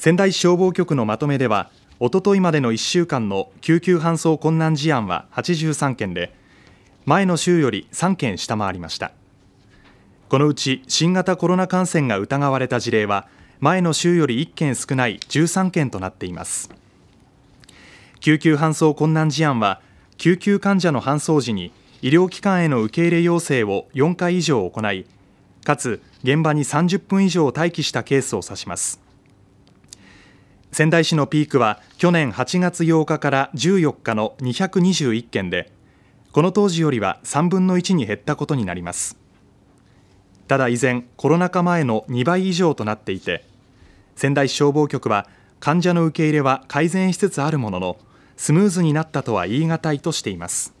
仙台消防局のまとめではおとといまでの1週間の救急搬送困難事案は83件で前の週より3件下回りましたこのうち新型コロナ感染が疑われた事例は前の週より1件少ない13件となっています救急搬送困難事案は救急患者の搬送時に医療機関への受け入れ要請を4回以上行いかつ現場に30分以上待機したケースを指します仙台市のピークは去年8月8日から14日の221件でこの当時よりは3分の1に減ったことになりますただ依然コロナ禍前の2倍以上となっていて仙台市消防局は患者の受け入れは改善しつつあるもののスムーズになったとは言い難いとしています